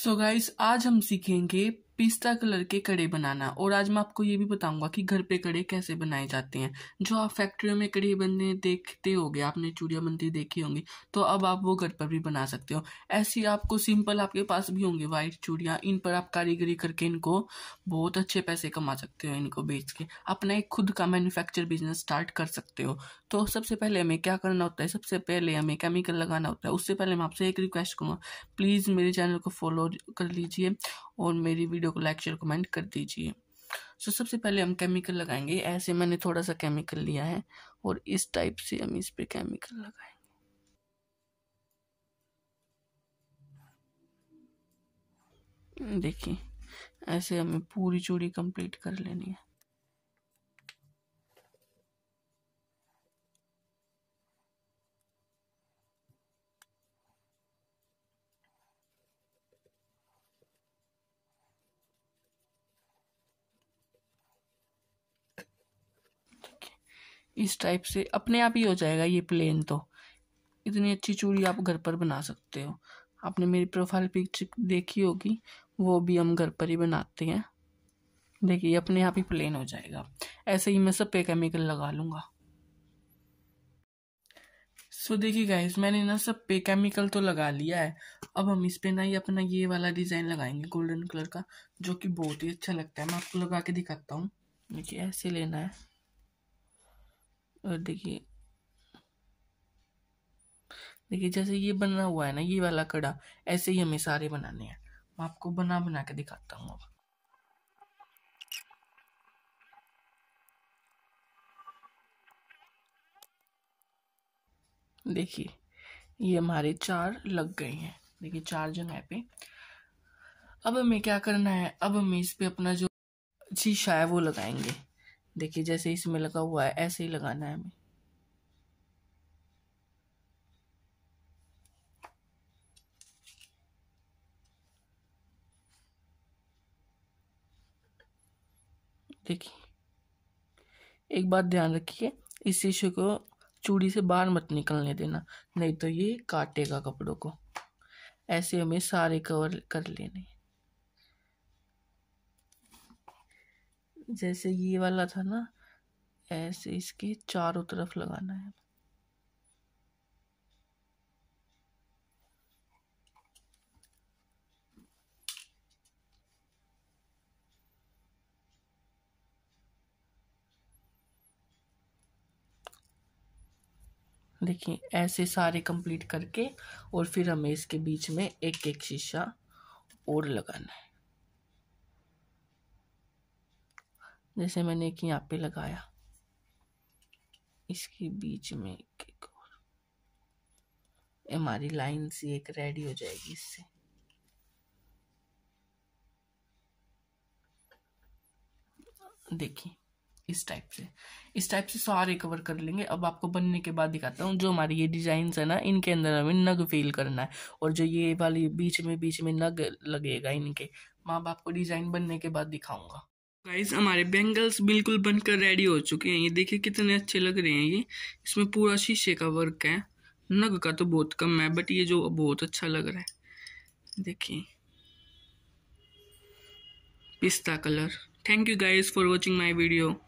सो so guys आज हम सीखेंगे पिस्ता कलर के कड़े बनाना और आज मैं आपको ये भी बताऊंगा कि घर पे कड़े कैसे बनाए जाते हैं जो आप फैक्ट्रियों में कड़े बनने देखते होंगे आपने चूड़िया बनती देखी होंगी तो अब आप वो घर पर भी बना सकते हो ऐसी आपको सिंपल आपके पास भी होंगे वाइट चूड़ियाँ इन पर आप कारीगरी करके इनको बहुत अच्छे पैसे कमा सकते हो इनको बेच के अपना एक खुद का मैन्युफैक्चर बिजनेस स्टार्ट कर सकते हो तो सबसे पहले हमें क्या करना होता है सबसे पहले हमें केमिकल लगाना होता है उससे पहले मैं आपसे एक रिक्वेस्ट करूँगा प्लीज़ मेरे चैनल को फॉलो कर लीजिए और मेरी वीडियो को लाइक शेयर कमेंट कर दीजिए सो so, सबसे पहले हम केमिकल लगाएंगे ऐसे मैंने थोड़ा सा केमिकल लिया है और इस टाइप से हम इस पर केमिकल लगाएंगे देखिए ऐसे हमें पूरी चूड़ी कंप्लीट कर लेनी है इस टाइप से अपने आप ही हो जाएगा ये प्लेन तो इतनी अच्छी चूड़ी आप घर पर बना सकते हो आपने मेरी प्रोफाइल पिक्चर देखी होगी वो भी हम घर पर ही बनाते हैं देखिए अपने आप ही प्लेन हो जाएगा ऐसे ही मैं सब पे केमिकल लगा लूँगा सो so, देखिए गाइस मैंने ना सब पे केमिकल तो लगा लिया है अब हम इस पे ना ही अपना ये वाला डिज़ाइन लगाएंगे गोल्डन कलर का जो कि बहुत ही अच्छा लगता है मैं आपको लगा के दिखाता हूँ देखिए ऐसे लेना है और देखिए देखिए जैसे ये बना हुआ है ना ये वाला कड़ा ऐसे ही हमें सारे बनाने हैं मैं आपको बना बना के दिखाता हूँ अब देखिए ये हमारे चार लग गए हैं देखिए चार जगह पे अब हमें क्या करना है अब हमें इस पे अपना जो शीशा है वो लगाएंगे देखिए जैसे इसमें लगा हुआ है ऐसे ही लगाना है हमें देखिए एक बात ध्यान रखिए इस शीशे को चूड़ी से बाहर मत निकलने देना नहीं तो ये काटेगा कपड़ों को ऐसे हमें सारे कवर कर लेने जैसे ये वाला था ना ऐसे इसके चारों तरफ लगाना है देखिए ऐसे सारे कंप्लीट करके और फिर हमें इसके बीच में एक एक शीशा और लगाना है जैसे मैंने एक यहाँ पे लगाया इसके बीच में एक और हमारी लाइन सी एक रेडी हो जाएगी इससे देखिए इस टाइप से इस टाइप से सारे कवर कर लेंगे अब आपको बनने के बाद दिखाता हूँ जो हमारी ये डिजाइन है ना इनके अंदर हमें नग फील करना है और जो ये वाली बीच में बीच में नग लगेगा इनके माँ बाप को डिजाइन बनने के बाद दिखाऊंगा गाइस हमारे बेंगल्स बिल्कुल बनकर रेडी हो चुके हैं ये देखिए कितने अच्छे लग रहे हैं ये इसमें पूरा शीशे का वर्क है नग का तो बहुत कम है बट ये जो बहुत अच्छा लग रहा है देखिए पिस्ता colour thank you guys for watching my video